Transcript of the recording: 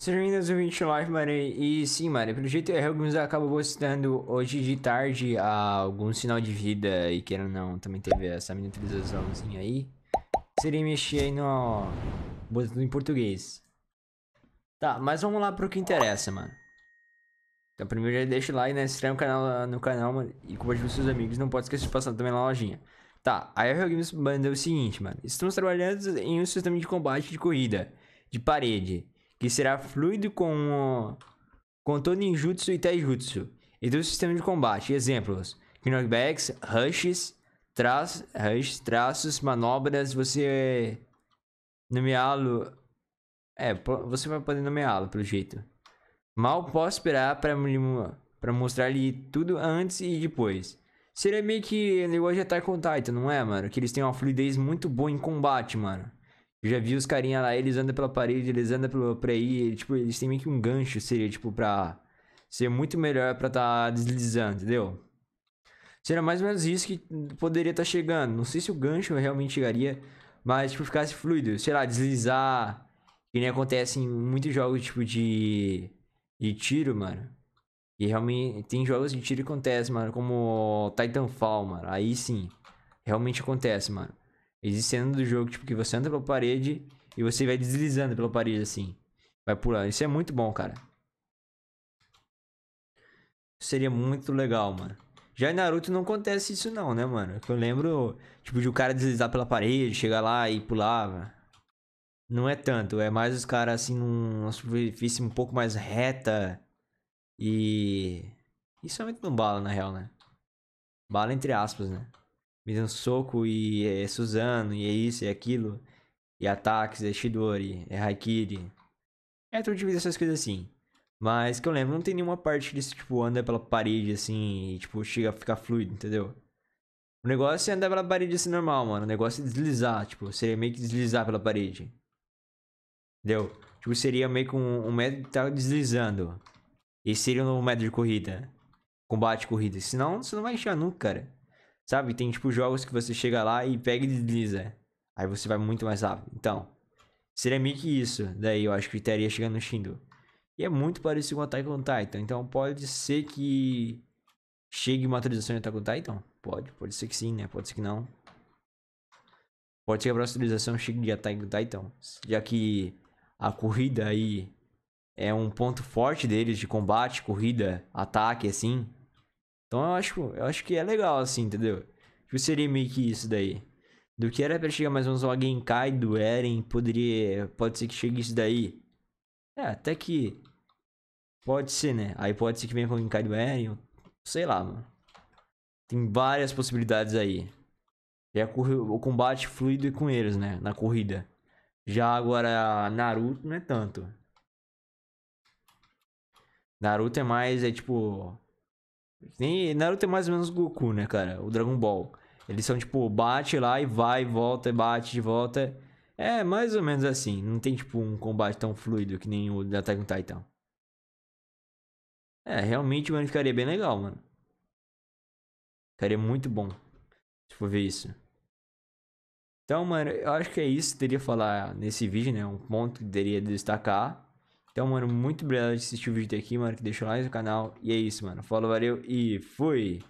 Sejam bem-vindos ao vídeo live, Mari. E sim, Mari, pelo jeito é, a Helgrims acaba postando hoje de tarde algum sinal de vida e queira não, também teve essa miniaturizaçãozinha aí. Seria mexer aí no. botando em português. Tá, mas vamos lá pro que interessa, mano. Então primeiro já deixa o like, né? Se inscreve no canal, no canal mano, e compartilha com seus amigos. Não pode esquecer de passar também na lojinha. Tá, a Aero Games manda o seguinte, mano. Estamos trabalhando em um sistema de combate de corrida, de parede que será fluido com, com todo ninjutsu e taijutsu, e do sistema de combate. Exemplos: knockbacks, rushes, traços, traços manobras. Você nomeá-lo. É, você vai poder nomeá-lo pelo jeito. Mal posso esperar para mostrar-lhe tudo antes e depois. Seria meio que negócio de Attack on Titan, não é, mano? Que eles têm uma fluidez muito boa em combate, mano. Eu já vi os carinha lá, eles andam pela parede, eles andam pelo, aí, tipo, eles têm meio que um gancho, seria, tipo, pra ser muito melhor pra tá deslizando, entendeu? Seria mais ou menos isso que poderia estar tá chegando. Não sei se o gancho realmente chegaria, mas, tipo, ficasse fluido. Sei lá, deslizar, que nem acontece em muitos jogos, tipo, de, de tiro, mano. E realmente, tem jogos de tiro que acontece, mano, como Titanfall, mano. Aí sim, realmente acontece, mano. Existe cena do jogo, tipo, que você entra pela parede e você vai deslizando pela parede, assim. Vai pulando. Isso é muito bom, cara. Seria muito legal, mano. Já em Naruto não acontece isso não, né, mano? É eu lembro, tipo, de o um cara deslizar pela parede, chegar lá e pulava. Não é tanto, é mais os caras, assim, numa superfície um pouco mais reta. E... Isso é muito não bala, na real, né? Bala entre aspas, né? me dando soco e é Suzano, e é isso, e é aquilo, e ataques, é Shidori, é Haikiri. É tudo tipo essas coisas assim. Mas que eu lembro, não tem nenhuma parte disso, tipo, anda pela parede assim, e tipo, chega a ficar fluido, entendeu? O negócio é andar pela parede assim normal, mano. O negócio é deslizar, tipo, seria meio que deslizar pela parede. Entendeu? Tipo, seria meio que um, um metro que tá deslizando. Esse seria um novo método de corrida. Combate corrida. Senão você não vai encher nunca, cara. Sabe? Tem tipo jogos que você chega lá e pega e desliza. Aí você vai muito mais rápido. Então, seria meio que isso. Daí eu acho que estaria chegando no Shindo. E é muito parecido com Attack on Titan. Então pode ser que chegue uma atualização de Attack on Titan? Pode, pode ser que sim, né? Pode ser que não. Pode ser que a próxima atualização chegue de Attack on Titan. Já que a corrida aí é um ponto forte deles de combate, corrida, ataque, assim. Então eu acho, eu acho que é legal, assim, entendeu? Tipo, seria meio que isso daí. Do que era pra chegar mais uns alguém cai do Eren, poderia. Pode ser que chegue isso daí. É, até que. Pode ser, né? Aí pode ser que venha com o do Eren. Sei lá, mano. Tem várias possibilidades aí. Já o combate fluido e com eles, né? Na corrida. Já agora, Naruto não é tanto. Naruto é mais, é tipo. Nem Naruto é mais ou menos Goku, né, cara? O Dragon Ball. Eles são tipo, bate lá e vai, volta, e bate de volta. É mais ou menos assim. Não tem tipo um combate tão fluido que nem o da Attack on Titan. É, realmente, mano, ficaria bem legal, mano. Ficaria muito bom. Se for ver isso. Então, mano, eu acho que é isso que eu teria falar nesse vídeo, né? Um ponto que teria destacar. Então, mano, muito obrigado de assistir o vídeo até aqui, mano, que deixa o like no canal. E é isso, mano. Falou, valeu e fui!